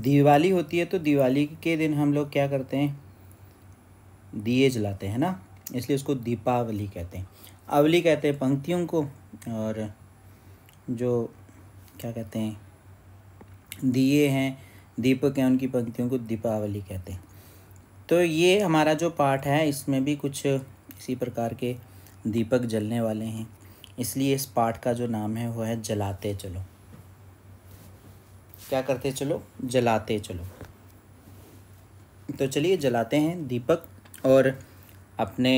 दिवाली होती है तो दिवाली के दिन हम लोग क्या करते हैं दिए जलाते हैं ना इसलिए उसको दीपावली कहते हैं अवली कहते हैं पंक्तियों को और जो क्या कहते हैं दिए हैं दीपक हैं उनकी पंक्तियों को दीपावली कहते हैं तो ये हमारा जो पाठ है इसमें भी कुछ इसी प्रकार के दीपक जलने वाले हैं इसलिए इस पाठ का जो नाम है वो है जलाते चलो क्या करते चलो जलाते चलो तो चलिए जलाते हैं दीपक और अपने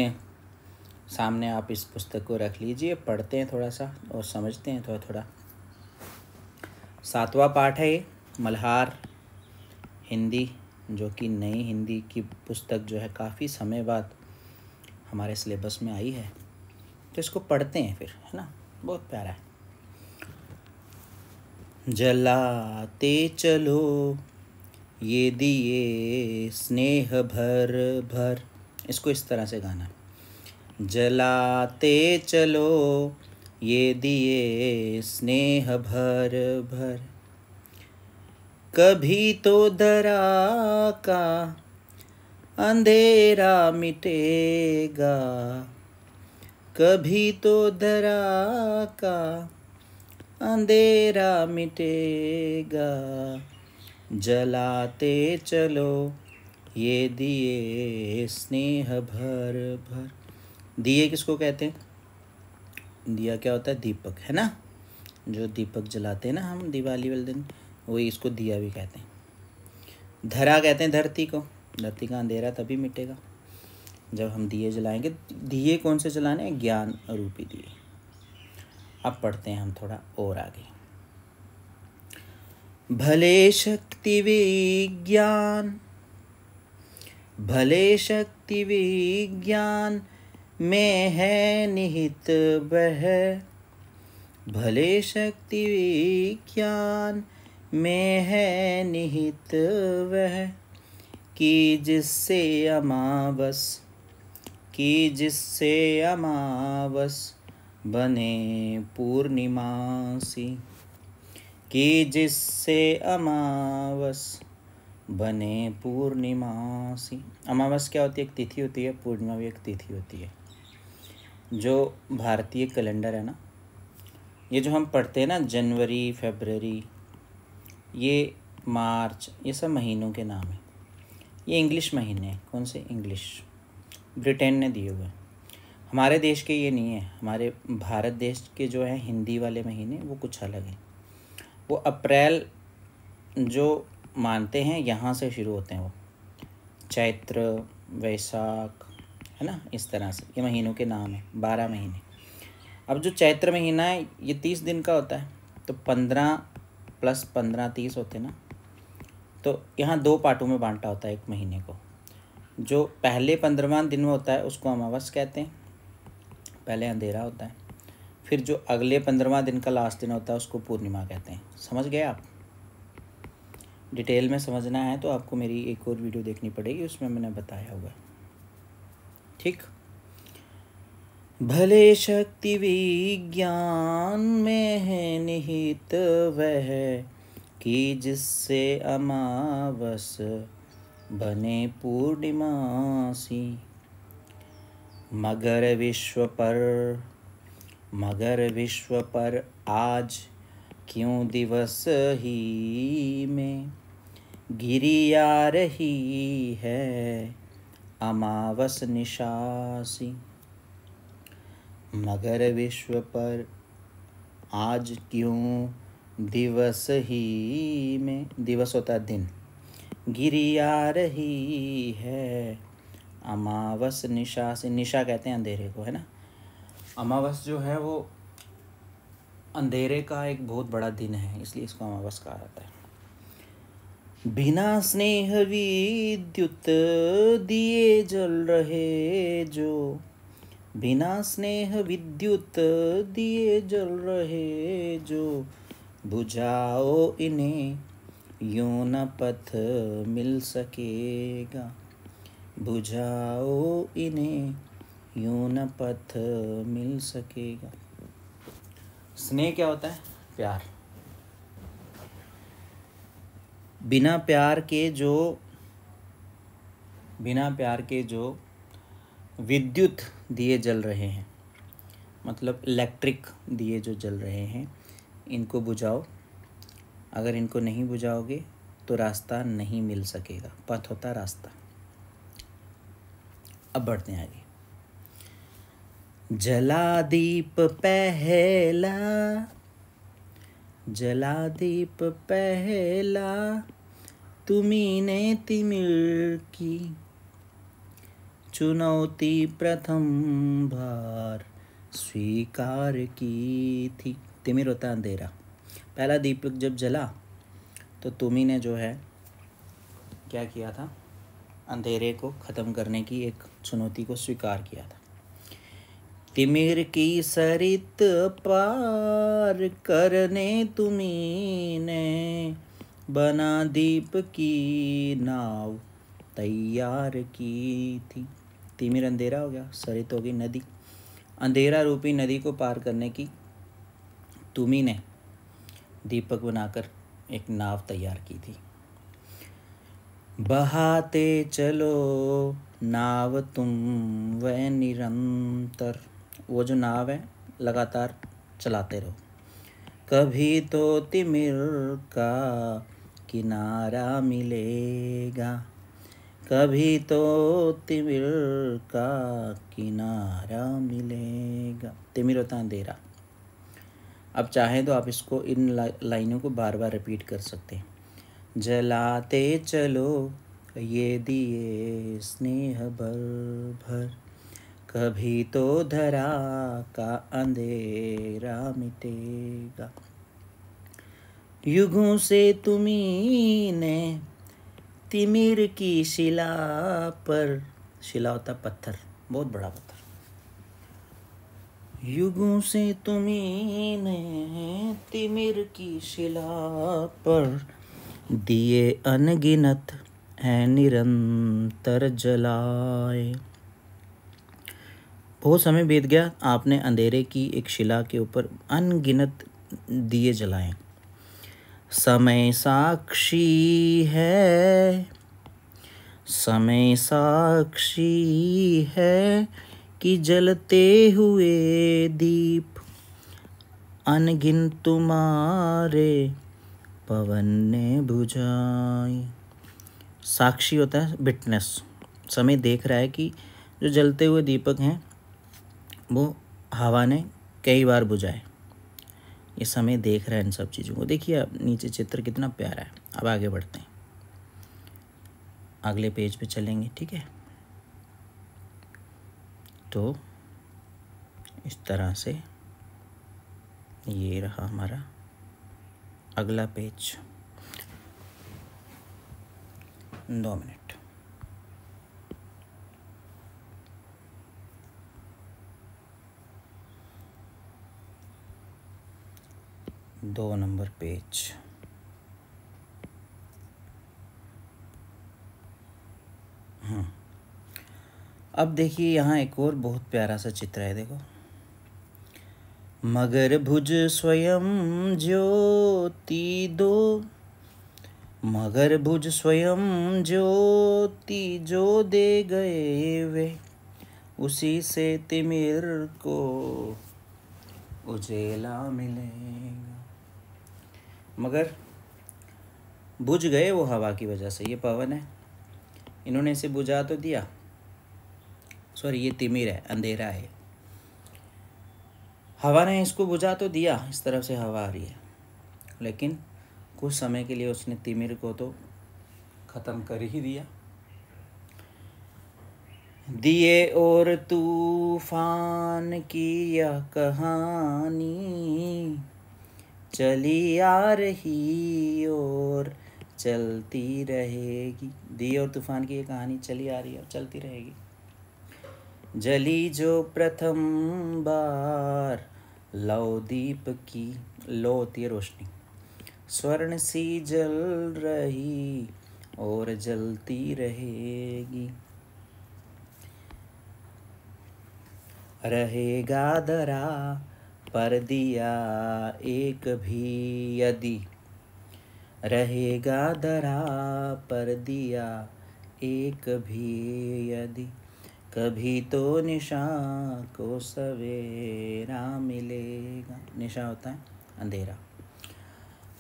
सामने आप इस पुस्तक को रख लीजिए पढ़ते हैं थोड़ा सा और समझते हैं थोड़ा थोड़ा सातवां पाठ है ये मल्हार हिंदी जो कि नई हिंदी की पुस्तक जो है काफ़ी समय बाद हमारे सिलेबस में आई है तो इसको पढ़ते हैं फिर है ना बहुत प्यारा है जलाते चलो ये दिए स्नेह भर भर इसको इस तरह से गाना जलाते चलो ये दिए स्नेह भर भर कभी तो दरा का अंधेरा मिटेगा कभी तो दरा का अंधेरा मिटेगा जलाते चलो ये दिए स्नेह भर भर दिए किसको कहते हैं दिया क्या होता है दीपक है ना जो दीपक जलाते हैं ना हम दिवाली वाले दिन वही इसको दिया भी कहते हैं धरा कहते हैं धरती को धरती का अंधेरा तभी मिटेगा जब हम दिए जलाएंगे दिए कौन से जलाने हैं ज्ञान रूपी दिए अब पढ़ते हैं हम थोड़ा और आगे भले शक्ति विज्ञान भले शक्ति विज्ञान में है निहित वह भले शक्ति विज्ञान में है निहित वह कि जिससे अमावस कि जिससे अमावस बने पूर्णिमासी की जिससे अमावस बने पूर्णिमासी अमावस क्या होती है एक तिथि होती है पूर्णिमा भी एक तिथि होती है जो भारतीय कैलेंडर है ना ये जो हम पढ़ते हैं ना जनवरी फेबररी ये मार्च ये सब महीनों के नाम हैं ये इंग्लिश महीने हैं कौन से इंग्लिश ब्रिटेन ने दिए हुए हैं हमारे देश के ये नहीं है हमारे भारत देश के जो है हिंदी वाले महीने वो कुछ अलग हैं वो अप्रैल जो मानते हैं यहाँ से शुरू होते हैं वो चैत्र वैशाख है ना इस तरह से ये महीनों के नाम हैं बारह महीने अब जो चैत्र महीना है ये तीस दिन का होता है तो पंद्रह प्लस पंद्रह तीस होते ना तो यहाँ दो पार्टों में बांटा होता है एक महीने को जो पहले पंद्रवा दिन में होता है उसको अमावस कहते हैं पहले अंधेरा होता है फिर जो अगले पंद्रवा दिन का लास्ट दिन होता है उसको पूर्णिमा कहते हैं समझ गए आप डिटेल में समझना है तो आपको मेरी एक और वीडियो देखनी पड़ेगी उसमें मैंने बताया हुआ ठीक भले शक्ति विज्ञान में है निहित वह कि जिससे अमावस बने पूर्णिमासी मगर विश्व पर मगर विश्व पर आज क्यों दिवस ही में गिरी आ रही है अमावस निशासी मगर विश्व पर आज क्यों दिवस ही में दिवस होता दिन गिरी आ रही है अमावस निशा से निशा कहते हैं अंधेरे को है ना अमावस जो है वो अंधेरे का एक बहुत बड़ा दिन है इसलिए इसको अमावस कहा जाता है बिना स्नेह विद्युत दिए जल रहे जो बिना स्नेह विद्युत दिए जल रहे जो बुझाओ इन्हें यो न पथ मिल सकेगा बुझाओ इन्हें यूं न पथ मिल सकेगा स्नेह क्या होता है प्यार बिना प्यार के जो बिना प्यार के जो विद्युत दिए जल रहे हैं मतलब इलेक्ट्रिक दिए जो जल रहे हैं इनको बुझाओ अगर इनको नहीं बुझाओगे तो रास्ता नहीं मिल सकेगा पथ होता रास्ता अब बढ़ते हैं आगे जला दीप पहला जला दीप पहला तुम्ही ने तिमिर की चुनौती प्रथम भार स्वीकार की थी तिमिर होता अंधेरा पहला दीपक जब जला तो तुम्ही ने जो है क्या किया था अंधेरे को ख़त्म करने की एक चुनौती को स्वीकार किया था तिमिर की सरित पार करने तुम्ही ने बना दीप की नाव तैयार की थी तिमिर अंधेरा हो गया सरित होगी नदी अंधेरा रूपी नदी को पार करने की तुमी ने दीपक बनाकर एक नाव तैयार की थी बहाते चलो नाव तुम व निरंतर वो जो नाव है लगातार चलाते रहो कभी तो तिमिर का किनारा मिलेगा कभी तो तिमिर का किनारा मिलेगा तिमिर होता है अंधेरा अब चाहें तो आप इसको इन लाइनों को बार बार रिपीट कर सकते हैं जलाते चलो ये दिए स्नेह भर भर कभी तो धरा का अंधेरा मिटेगा युगों से तुम्ही ने तिमिर की शिला पर शिला होता पत्थर बहुत बड़ा पत्थर युगों से तुम्ही ने तिमिर की शिला पर दिए अनगिनत है निरंतर जलाए बहुत समय बीत गया आपने अंधेरे की एक शिला के ऊपर अनगिनत दिए जलाए समय साक्षी है समय साक्षी है कि जलते हुए दीप अनगिन तुम्हारे पवन ने बुझाई साक्षी होता है विटनेस समय देख रहा है कि जो जलते हुए दीपक हैं वो हवा ने कई बार बुझाए ये समय देख रहा है इन सब चीज़ों को देखिए अब नीचे चित्र कितना प्यारा है अब आगे बढ़ते हैं अगले पेज पे चलेंगे ठीक है तो इस तरह से ये रहा हमारा अगला पेज दो मिनट दो नंबर पेज हम्म। अब देखिए यहाँ एक और बहुत प्यारा सा चित्र है देखो मगर भुज स्वयं ज्योति दो मगर भुज स्वयं ज्योति जो दे गए वे उसी से तिमिर को उजेला मिलेगा मगर बुझ गए वो हवा की वजह से ये पवन है इन्होंने इसे बुझा तो दिया सॉरी ये तिमिर है अंधेरा है हवा ने इसको बुझा तो दिया इस तरफ से हवा आ रही है लेकिन कुछ समय के लिए उसने तिमिर को तो ख़त्म कर ही दिया दिए और तूफान की यह कहानी चली आ रही और चलती रहेगी दिए और तूफान की ये कहानी चली आ रही है और चलती रहेगी जली जो प्रथम बार लौ दीप की लो होती है रोशनी स्वर्ण सी जल रही और जलती रहेगी रहेगा दरा पर दिया एक भी यदि रहेगा दरा पर दिया एक भी यदि कभी तो निशा को सवेरा मिलेगा निशा होता है अंधेरा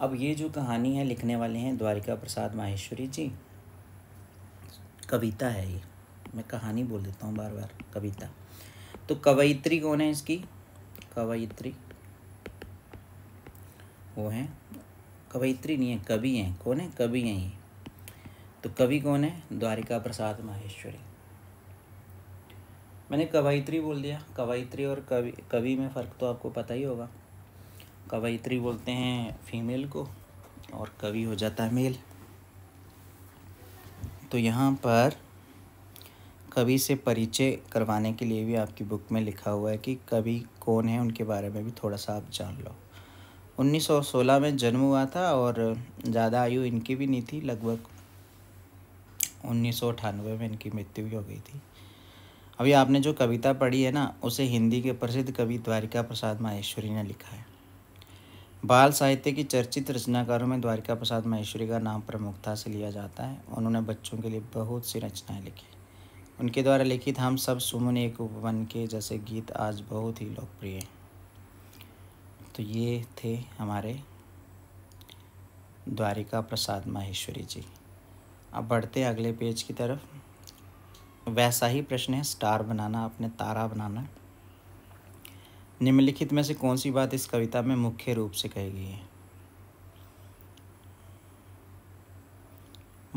अब ये जो कहानी है लिखने वाले हैं द्वारिका प्रसाद माहेश्वरी जी कविता है ये मैं कहानी बोल देता हूँ बार बार कविता तो कवयित्री कौन है इसकी कवयित्री वो हैं कवयित्री नहीं है कवि हैं कौन है कवि हैं ये तो कवि कौन है द्वारिका प्रसाद माहेश्वरी मैंने कवायत्री बोल दिया कवायत्री और कवि कवि में फ़र्क तो आपको पता ही होगा कवायत्री बोलते हैं फीमेल को और कवि हो जाता है मेल तो यहाँ पर कवि से परिचय करवाने के लिए भी आपकी बुक में लिखा हुआ है कि कवि कौन है उनके बारे में भी थोड़ा सा आप जान लो 1916 में जन्म हुआ था और ज़्यादा आयु इनकी भी नहीं थी लगभग उन्नीस में इनकी मृत्यु भी हो गई थी अभी आपने जो कविता पढ़ी है ना उसे हिंदी के प्रसिद्ध कवि द्वारिका प्रसाद माहेश्वरी ने लिखा है बाल साहित्य की चर्चित रचनाकारों में द्वारिका प्रसाद माहेश्वरी का नाम प्रमुखता से लिया जाता है उन्होंने बच्चों के लिए बहुत सी रचनाएं लिखी उनके द्वारा लिखित हम सब सुमन एक उपवन के जैसे गीत आज बहुत ही लोकप्रिय हैं तो ये थे हमारे द्वारिका प्रसाद माहेश्वरी जी अब बढ़ते हैं अगले पेज की तरफ वैसा ही प्रश्न है स्टार बनाना अपने तारा बनाना निम्नलिखित में से कौन सी बात इस कविता में मुख्य रूप से कही गई है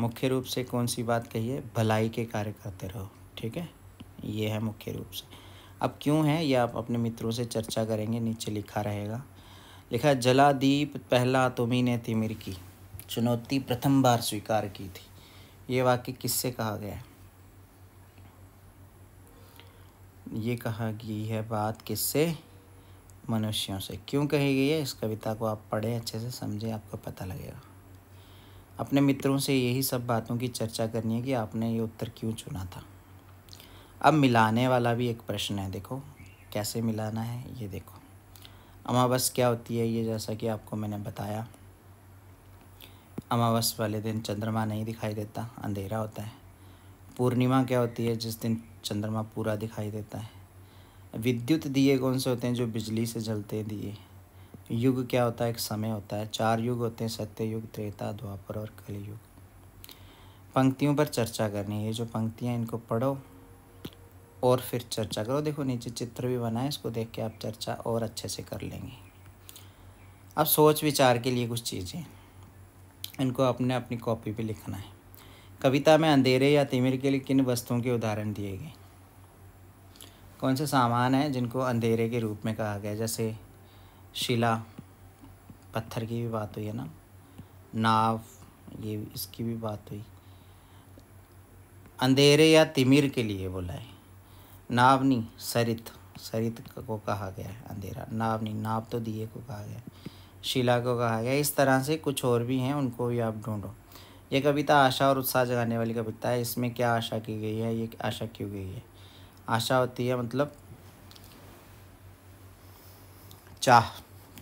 मुख्य रूप से कौन सी बात कही है भलाई के कार्य करते रहो ठीक है ये है मुख्य रूप से अब क्यों है ये आप अपने मित्रों से चर्चा करेंगे नीचे लिखा रहेगा लिखा जलादीप पहला तुमी ने तिमिर की चुनौती प्रथम बार स्वीकार की थी ये वाक्य किससे कहा गया है ये कहा गई है बात किससे मनुष्यों से क्यों कही गई है इस कविता को आप पढ़ें अच्छे से समझें आपको पता लगेगा अपने मित्रों से यही सब बातों की चर्चा करनी है कि आपने ये उत्तर क्यों चुना था अब मिलाने वाला भी एक प्रश्न है देखो कैसे मिलाना है ये देखो अमावस क्या होती है ये जैसा कि आपको मैंने बताया अमावस वाले दिन चंद्रमा नहीं दिखाई देता अंधेरा होता है पूर्णिमा क्या होती है जिस दिन चंद्रमा पूरा दिखाई देता है विद्युत दिए कौन से होते हैं जो बिजली से जलते दिए युग क्या होता है एक समय होता है चार युग होते हैं सत्य युग त्रेता द्वापर और कलयुग पंक्तियों पर चर्चा करनी है ये जो पंक्तियाँ इनको पढ़ो और फिर चर्चा करो देखो नीचे चित्र भी बना है इसको देख के आप चर्चा और अच्छे से कर लेंगे अब सोच विचार के लिए कुछ चीज़ें इनको अपने अपनी कॉपी पे लिखना है कविता में अंधेरे या तिमिर के लिए किन वस्तुओं के उदाहरण दिए गए कौन से सामान हैं जिनको अंधेरे के रूप में कहा गया जैसे शिला पत्थर की भी बात हुई है ना नाव ये इसकी भी बात हुई अंधेरे या तिमिर के लिए बोला है नावनी सरित सरित को कहा गया है अंधेरा नावनी नाव तो दिए को कहा गया है शिला को कहा गया इस तरह से कुछ और भी हैं उनको भी आप ढूंढो ये कविता आशा और उत्साह जगाने वाली कविता है इसमें क्या आशा की गई है ये आशा क्यों गई है आशा होती है मतलब चाह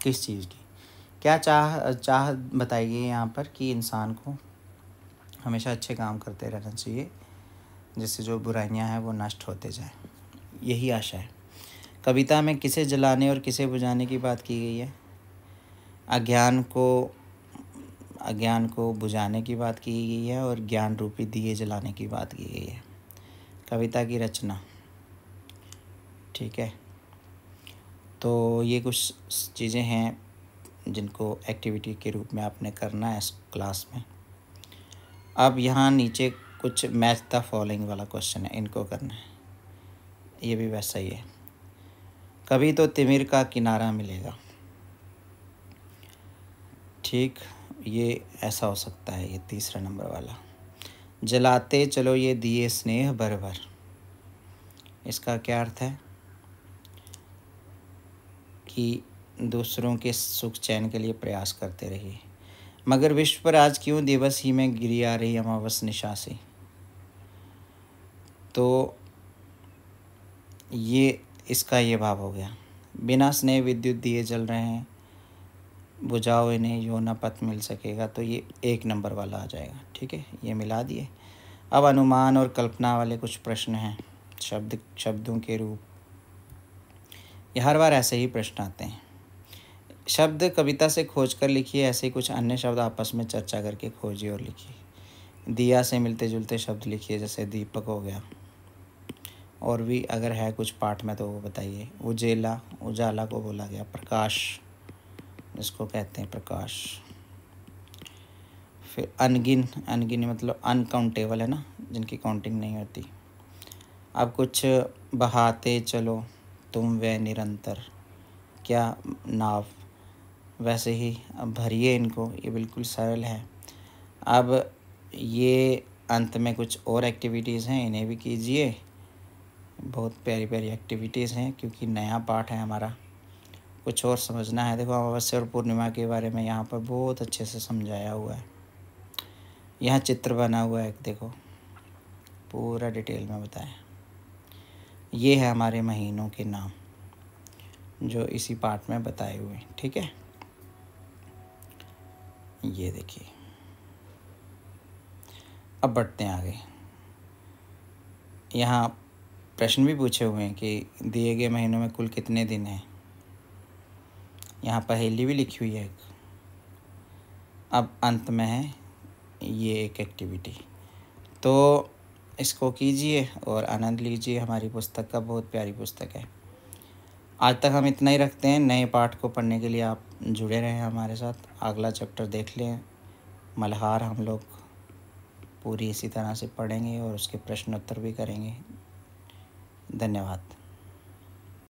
किस चीज़ की क्या चाह चाह बताई गई है यहाँ पर कि इंसान को हमेशा अच्छे काम करते रहना चाहिए जिससे जो बुराइयाँ हैं वो नष्ट होते जाए यही आशा है कविता में किसे जलाने और किसे बुझाने की बात की गई है अज्ञान को अज्ञान को बुझाने की बात की गई है और ज्ञान रूपी दिए जलाने की बात की गई है कविता की रचना ठीक है तो ये कुछ चीज़ें हैं जिनको एक्टिविटी के रूप में आपने करना है इस क्लास में अब यहाँ नीचे कुछ मैच द फॉलोइंग वाला क्वेश्चन है इनको करना है ये भी वैसा ही है कभी तो तिमिर का किनारा मिलेगा ठीक ये ऐसा हो सकता है ये तीसरा नंबर वाला जलाते चलो ये दिए स्नेह भर भर इसका क्या अर्थ है कि दूसरों के सुख चैन के लिए प्रयास करते रहिए मगर विश्व पर आज क्यों दिवस ही में गिरी आ रही अमावस निशा से तो ये इसका ये भाव हो गया बिना स्नेह विद्युत दिए जल रहे हैं बुझाओ इन्हें यो न पथ मिल सकेगा तो ये एक नंबर वाला आ जाएगा ठीक है ये मिला दिए अब अनुमान और कल्पना वाले कुछ प्रश्न हैं शब्द शब्दों के रूप ये हर बार ऐसे ही प्रश्न आते हैं शब्द कविता से खोज कर लिखिए ऐसे कुछ अन्य शब्द आपस में चर्चा करके खोजिए और लिखिए दिया से मिलते जुलते शब्द लिखिए जैसे दीपक हो गया और भी अगर है कुछ पाठ में तो वो बताइए उजेला उजाला को बोला गया प्रकाश इसको कहते हैं प्रकाश फिर अनगिन अनगिन मतलब अनकाउंटेबल है ना जिनकी काउंटिंग नहीं होती अब कुछ बहाते चलो तुम वे निरंतर क्या नाव वैसे ही अब भरिए इनको ये बिल्कुल सरल है अब ये अंत में कुछ और एक्टिविटीज़ हैं इन्हें भी कीजिए बहुत प्यारी प्यारी एक्टिविटीज़ हैं क्योंकि नया पार्ट है हमारा कुछ और समझना है देखो अमावस्या और पूर्णिमा के बारे में यहाँ पर बहुत अच्छे से समझाया हुआ है यहाँ चित्र बना हुआ है देखो पूरा डिटेल में बताया ये है हमारे महीनों के नाम जो इसी पार्ट में बताए हुए ठीक है ये देखिए अब बढ़ते हैं आगे यहाँ प्रश्न भी पूछे हुए हैं कि दिए गए महीनों में कुल कितने दिन हैं यहाँ पहेली भी लिखी हुई है अब अंत में है ये एक एक्टिविटी तो इसको कीजिए और आनंद लीजिए हमारी पुस्तक का बहुत प्यारी पुस्तक है आज तक हम इतना ही रखते हैं नए पाठ को पढ़ने के लिए आप जुड़े रहें हमारे साथ अगला चैप्टर देख लें मल्हार हम लोग पूरी इसी तरह से पढ़ेंगे और उसके प्रश्नोत्तर भी करेंगे धन्यवाद